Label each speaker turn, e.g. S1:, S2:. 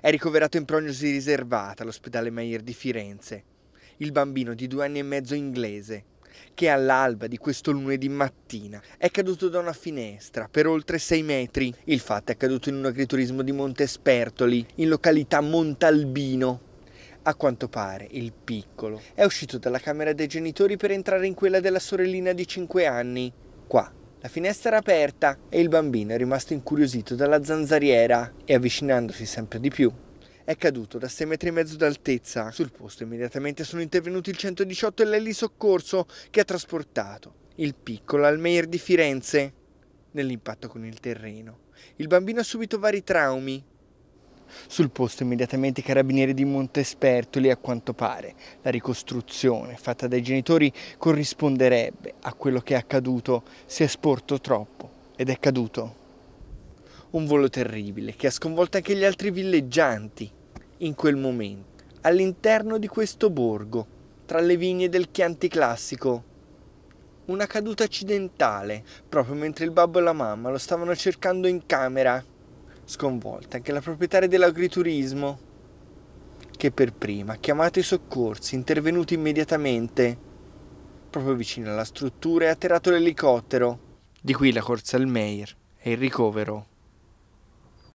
S1: È ricoverato in prognosi riservata all'ospedale Meyer di Firenze. Il bambino di due anni e mezzo inglese, che all'alba di questo lunedì mattina è caduto da una finestra per oltre sei metri. Il fatto è accaduto in un agriturismo di Monte Spertoli, in località Montalbino. A quanto pare il piccolo è uscito dalla camera dei genitori per entrare in quella della sorellina di 5 anni. Qua la finestra era aperta e il bambino è rimasto incuriosito dalla zanzariera e avvicinandosi sempre di più è caduto da 6 metri e mezzo d'altezza. Sul posto immediatamente sono intervenuti il 118 e l'Eli Soccorso che ha trasportato il piccolo al Meir di Firenze nell'impatto con il terreno. Il bambino ha subito vari traumi, sul posto immediatamente i carabinieri di Montespertoli a quanto pare la ricostruzione fatta dai genitori corrisponderebbe a quello che è accaduto si è sporto troppo ed è caduto. Un volo terribile che ha sconvolto anche gli altri villeggianti in quel momento all'interno di questo borgo, tra le vigne del Chianti classico. Una caduta accidentale, proprio mentre il babbo e la mamma lo stavano cercando in camera sconvolta anche la proprietaria dell'agriturismo, che per prima ha chiamato i soccorsi, intervenuti immediatamente, proprio vicino alla struttura e ha atterrato l'elicottero. Di qui la corsa al Meir e il ricovero